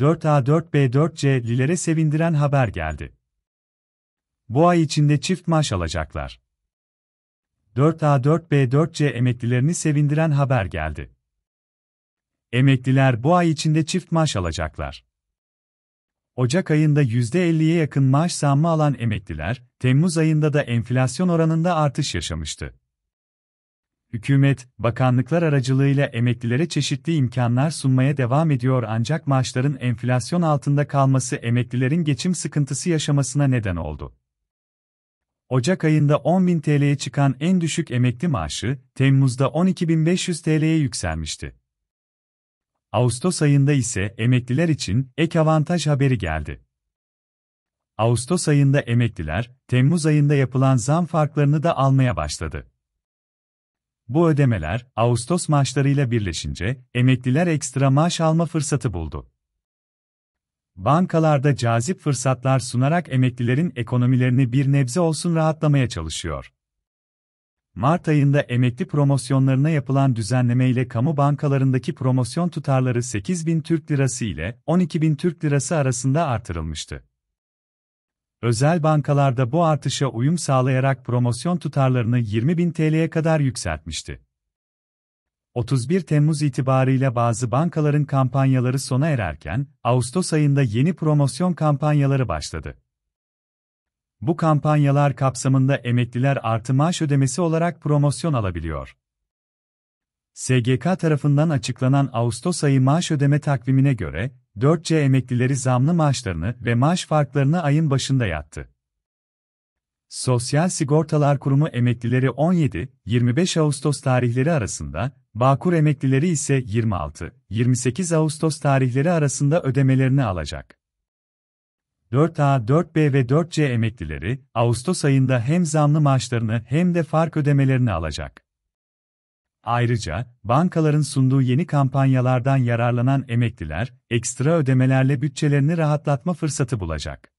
4 a 4 b 4 c lilere sevindiren haber geldi. Bu ay içinde çift maaş alacaklar. 4A4B4C emeklilerini sevindiren haber geldi. Emekliler bu ay içinde çift maaş alacaklar. Ocak ayında %50'ye yakın maaş zammı alan emekliler, Temmuz ayında da enflasyon oranında artış yaşamıştı hükümet, bakanlıklar aracılığıyla emeklilere çeşitli imkanlar sunmaya devam ediyor ancak maaşların enflasyon altında kalması emeklilerin geçim sıkıntısı yaşamasına neden oldu. Ocak ayında 10.000 TL'ye çıkan en düşük emekli maaşı, Temmuz'da 12.500 TL'ye yükselmişti. Ağustos ayında ise emekliler için ek avantaj haberi geldi. Ağustos ayında emekliler, Temmuz ayında yapılan zam farklarını da almaya başladı. Bu ödemeler, Ağustos maaşlarıyla birleşince, emekliler ekstra maaş alma fırsatı buldu. Bankalarda cazip fırsatlar sunarak emeklilerin ekonomilerini bir nebze olsun rahatlamaya çalışıyor. Mart ayında emekli promosyonlarına yapılan düzenleme ile kamu bankalarındaki promosyon tutarları 8 bin Türk Lirası ile 12 bin Türk Lirası arasında artırılmıştı. Özel bankalarda bu artışa uyum sağlayarak promosyon tutarlarını 20.000 TL'ye kadar yükseltmişti. 31 Temmuz itibariyle bazı bankaların kampanyaları sona ererken, Ağustos ayında yeni promosyon kampanyaları başladı. Bu kampanyalar kapsamında emekliler artı maaş ödemesi olarak promosyon alabiliyor. SGK tarafından açıklanan Ağustos ayı maaş ödeme takvimine göre, 4C emeklileri zamlı maaşlarını ve maaş farklarını ayın başında yattı. Sosyal Sigortalar Kurumu emeklileri 17-25 Ağustos tarihleri arasında, Bağkur emeklileri ise 26-28 Ağustos tarihleri arasında ödemelerini alacak. 4A, 4B ve 4C emeklileri, Ağustos ayında hem zamlı maaşlarını hem de fark ödemelerini alacak. Ayrıca, bankaların sunduğu yeni kampanyalardan yararlanan emekliler, ekstra ödemelerle bütçelerini rahatlatma fırsatı bulacak.